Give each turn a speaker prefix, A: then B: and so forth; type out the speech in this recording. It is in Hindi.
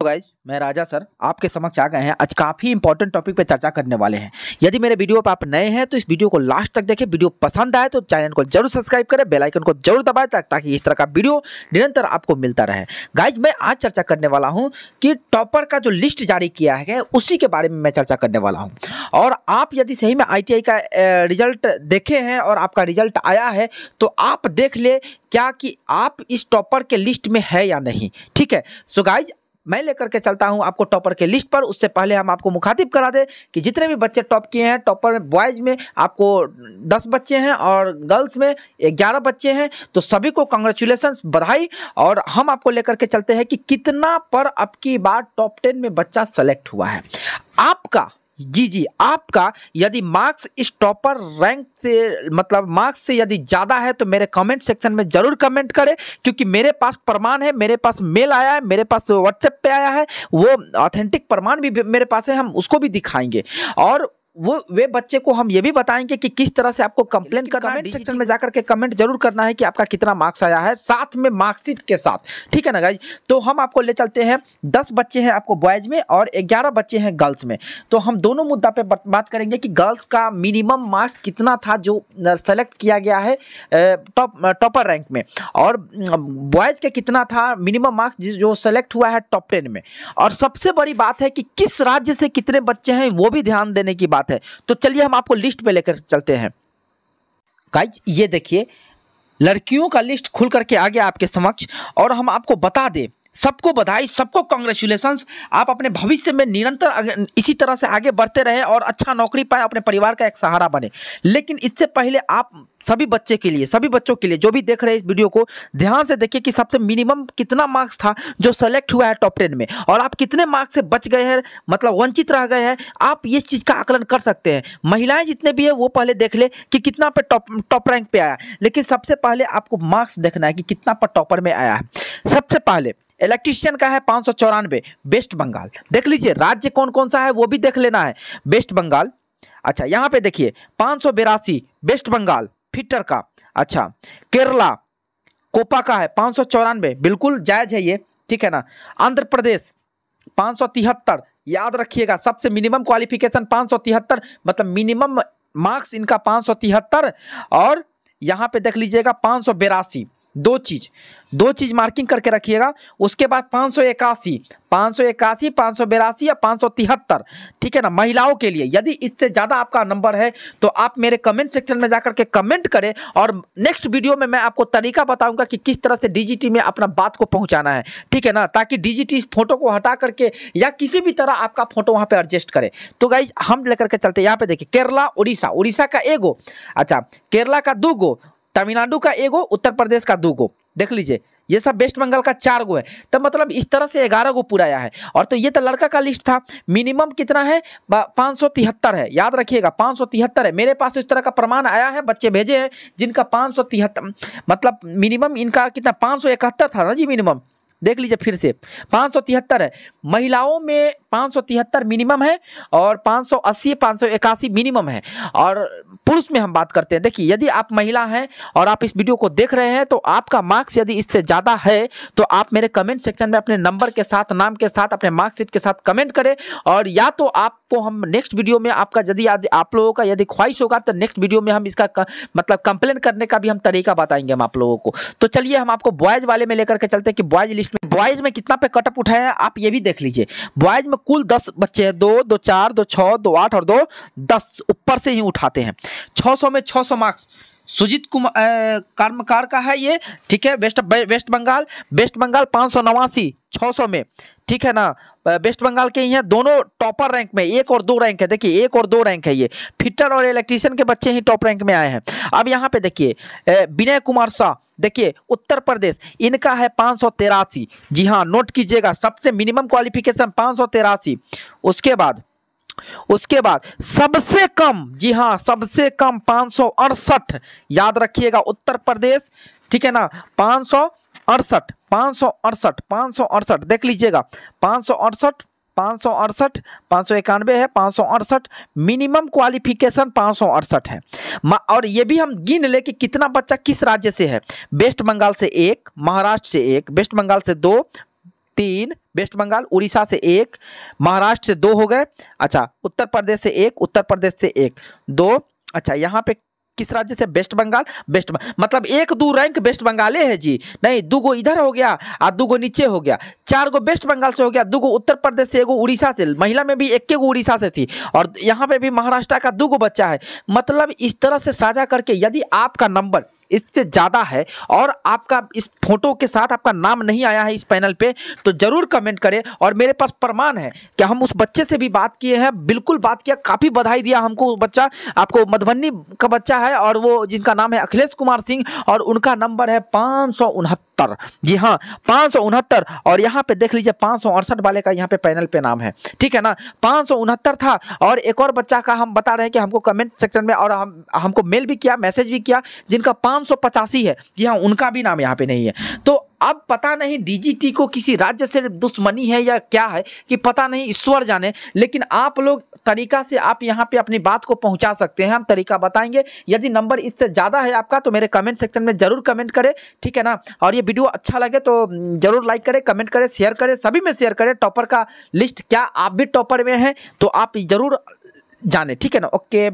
A: तो गाइज मैं राजा सर आपके समक्ष आ गए हैं आज काफ़ी इंपॉर्टेंट टॉपिक पे चर्चा करने वाले हैं यदि मेरे वीडियो पर आप नए हैं तो इस वीडियो को लास्ट तक देखें वीडियो पसंद आए तो चैनल को जरूर सब्सक्राइब करें बेल आइकन को जरूर दबाएं ताकि इस तरह का वीडियो निरंतर आपको मिलता रहे गाइज मैं आज चर्चा करने वाला हूँ कि टॉपर का जो लिस्ट जारी किया है उसी के बारे में मैं चर्चा करने वाला हूँ और आप यदि सही में आई का रिजल्ट देखे हैं और आपका रिजल्ट आया है तो आप देख ले क्या कि आप इस टॉपर के लिस्ट में है या नहीं ठीक है सो गाइज मैं लेकर के चलता हूँ आपको टॉपर के लिस्ट पर उससे पहले हम आपको मुखातिब करा दें कि जितने भी बच्चे टॉप किए हैं टॉपर में बॉयज़ में आपको दस बच्चे हैं और गर्ल्स में ग्यारह बच्चे हैं तो सभी को कंग्रेचुलेसन बधाई और हम आपको लेकर के चलते हैं कि कितना पर अब की बार टॉप टेन में बच्चा सेलेक्ट हुआ है आपका जी जी आपका यदि मार्क्स इस टॉपर रैंक से मतलब मार्क्स से यदि ज़्यादा है तो मेरे कमेंट सेक्शन में ज़रूर कमेंट करें क्योंकि मेरे पास प्रमाण है मेरे पास मेल आया है मेरे पास व्हाट्सएप पे आया है वो ऑथेंटिक प्रमाण भी मेरे पास है हम उसको भी दिखाएंगे और वो वे बच्चे को हम ये भी बताएंगे कि किस तरह से आपको कंप्लेन करना है सेक्शन में जाकर के कमेंट जरूर करना है कि आपका कितना मार्क्स आया है साथ में मार्कशीट के साथ ठीक है ना गाइज तो हम आपको ले चलते हैं दस बच्चे हैं आपको बॉयज में और ग्यारह बच्चे हैं गर्ल्स में तो हम दोनों मुद्दा पे बात करेंगे कि गर्ल्स का मिनिमम मार्क्स कितना था जो सेलेक्ट किया गया है टॉप टॉपर रैंक में और बॉयज का कितना था मिनिमम मार्क्स जो सेलेक्ट हुआ है टॉप टेन में और सबसे बड़ी बात है कि किस राज्य से कितने बच्चे हैं वो भी ध्यान देने की बात बात है तो चलिए हम आपको लिस्ट पे लेकर चलते हैं गाइज ये देखिए लड़कियों का लिस्ट खुल करके आ गया आपके समक्ष और हम आपको बता दें सबको बधाई सबको कॉन्ग्रेचुलेसन आप अपने भविष्य में निरंतर इसी तरह से आगे बढ़ते रहे और अच्छा नौकरी पाए अपने परिवार का एक सहारा बने लेकिन इससे पहले आप सभी बच्चे के लिए सभी बच्चों के लिए जो भी देख रहे हैं इस वीडियो को ध्यान से देखिए कि सबसे मिनिमम कितना मार्क्स था जो सेलेक्ट हुआ है टॉप टेन में और आप कितने मार्क्स से बच गए हैं मतलब वंचित रह गए हैं आप इस चीज़ का आकलन कर सकते हैं महिलाएं जितने भी हैं वो पहले देख ले कि कितना पर टॉप टॉप रैंक पर आया लेकिन सबसे पहले आपको मार्क्स देखना है कि कितना पर टॉपर में आया है सबसे पहले इलेक्ट्रीशियन का है पाँच सौ चौरानवे वेस्ट बंगाल देख लीजिए राज्य कौन कौन सा है वो भी देख लेना है वेस्ट बंगाल अच्छा यहाँ पे देखिए पाँच सौ बेरासी वेस्ट बंगाल फिटर का अच्छा केरला कोपा का है पाँच सौ चौरानवे बिल्कुल जायज है ये ठीक है ना आंध्र प्रदेश पाँच सौ तिहत्तर याद रखिएगा सबसे मिनिमम क्वालिफिकेशन पाँच सौ तिहत्तर मतलब मिनिमम मार्क्स इनका पाँच सौ तिहत्तर और यहाँ पे देख लीजिएगा पाँच सौ बेरासी दो चीज दो चीज मार्किंग करके रखिएगा उसके बाद पाँच सौ इक्यासी पाँच सौ इक्यासी पाँच सौ बेरासी या पाँच सौ तिहत्तर ठीक है ना महिलाओं के लिए यदि इससे ज़्यादा आपका नंबर है तो आप मेरे कमेंट सेक्शन में जाकर के कमेंट करें और नेक्स्ट वीडियो में मैं आपको तरीका बताऊंगा कि किस तरह से डीजीटी में अपना बात को पहुँचाना है ठीक है ना ताकि डीजीटी इस फोटो को हटा करके या किसी भी तरह आपका फोटो वहाँ पर एडजस्ट करे तो गाई हम लेकर के चलते यहाँ पे देखिए केरला उड़ीसा उड़ीसा का एगो अच्छा केरला का दो गो तमिलनाडु का एगो उत्तर प्रदेश का दो गो देख लीजिए ये सब वेस्ट बंगाल का चार गो है तब तो मतलब इस तरह से ग्यारह गो आया है और तो ये तो लड़का का लिस्ट था मिनिमम कितना है पाँच सौ तिहत्तर है याद रखिएगा पाँच सौ तिहत्तर है मेरे पास इस तरह का प्रमाण आया है बच्चे भेजे हैं जिनका पाँच सौ तिहत्तर मतलब मिनिमम इनका कितना पाँच सौ इकहत्तर था ना जी मिनिमम देख लीजिए फिर से पाँच सौ तिहत्तर है महिलाओं में पाँच सौ तिहत्तर मिनिमम है और पाँच सौ अस्सी पाँच सौ इक्यासी मिनिमम है और पुरुष में हम बात करते हैं देखिए यदि आप महिला हैं और आप इस वीडियो को देख रहे हैं तो आपका मार्क्स यदि इससे ज़्यादा है तो आप मेरे कमेंट सेक्शन में अपने नंबर के साथ नाम के साथ अपने मार्क्सिट के साथ कमेंट करें और या तो आपको हम नेक्स्ट वीडियो में आपका यदि आप लोगों का यदि ख्वाहिश होगा तो नेक्स्ट वीडियो में हम इसका मतलब कंप्लेन करने का भी हम तरीका बताएंगे हम आप लोगों को तो चलिए हम आपको बॉयज वाले में लेकर के चलते हैं कि बॉयज लिस्ट इसमें बॉयज में कितना पे कटअप उठाए हैं आप ये भी देख लीजिए बॉयज में कुल दस बच्चे हैं दो दो चार दो छः दो आठ और दो दस ऊपर से ही उठाते हैं सौ में सौ मार्क्स सुजीत कुमार कर्मकार का है ये ठीक है वेस्ट वेस्ट बंगाल वेस्ट बंगाल पाँच सौ नवासी छः सौ में ठीक है ना वेस्ट बंगाल के ही हैं दोनों टॉपर रैंक में एक और दो रैंक है देखिए एक और दो रैंक है ये फिटर और इलेक्ट्रीशियन के बच्चे ही टॉप रैंक में आए हैं अब यहाँ पे देखिए विनय कुमार शाह देखिए उत्तर प्रदेश इनका है पाँच सौ तेरासी जी हाँ नोट कीजिएगा सबसे मिनिमम क्वालिफिकेशन पाँच सौ तेरासी उसके बाद उसके बाद सबसे कम जी हाँ सबसे कम पाँच याद रखिएगा उत्तर प्रदेश ठीक है ना पाँच सौ अड़सठ पाँच सौ अड़सठ पाँच सौ अड़सठ देख लीजिएगा पाँच सौ अड़सठ पाँच सौ अड़सठ पाँच सौ इक्यानवे है पाँच सौ अड़सठ मिनिमम क्वालिफिकेशन पाँच सौ अड़सठ है और ये भी हम गिन ले कि कितना बच्चा किस राज्य से है वेस्ट बंगाल से एक महाराष्ट्र से एक वेस्ट बंगाल से दो तीन वेस्ट बंगाल उड़ीसा से एक महाराष्ट्र से दो हो गए अच्छा उत्तर प्रदेश से एक उत्तर प्रदेश से एक दो अच्छा यहाँ पे किस राज्य से वेस्ट बंगाल वेस्ट मतलब एक दो रैंक वेस्ट बंगाले है जी नहीं दो गो इधर हो गया और दो गो नीचे हो गया चार गो वेस्ट बंगाल से हो गया दो गो उत्तर प्रदेश से एगो उड़ीसा से महिला में भी एक गो उड़ीसा से थी और यहाँ पे भी महाराष्ट्र का दो गो बच्चा है मतलब इस तरह से साझा करके यदि आपका नंबर इससे ज़्यादा है और आपका इस फोटो के साथ आपका नाम नहीं आया है इस पैनल पे तो ज़रूर कमेंट करें और मेरे पास प्रमाण है कि हम उस बच्चे से भी बात किए हैं बिल्कुल बात किया काफ़ी बधाई दिया हमको बच्चा आपको मधुबनी का बच्चा है और वो जिनका नाम है अखिलेश कुमार सिंह और उनका नंबर है पाँच उनहत्तर जी हाँ पाँच सौ उनहत्तर और यहाँ पे देख लीजिए पाँच सौ अड़सठ वाले का यहाँ पे पैनल पे नाम है ठीक है ना पाँच सौ उनहत्तर था और एक और बच्चा का हम बता रहे हैं कि हमको कमेंट सेक्शन में और हम हमको मेल भी किया मैसेज भी किया जिनका पाँच सौ पचासी है जी हाँ उनका भी नाम यहाँ पे नहीं है तो अब पता नहीं डीजीटी को किसी राज्य से दुश्मनी है या क्या है कि पता नहीं ईश्वर जाने लेकिन आप लोग तरीका से आप यहाँ पे अपनी बात को पहुँचा सकते हैं हम तरीका बताएंगे यदि नंबर इससे ज़्यादा है आपका तो मेरे कमेंट सेक्शन में ज़रूर कमेंट करें ठीक है ना और ये वीडियो अच्छा लगे तो ज़रूर लाइक करें कमेंट करें शेयर करें सभी में शेयर करें टॉपर का लिस्ट क्या आप भी टॉपर में हैं तो आप ज़रूर जाने ठीक है ना ओके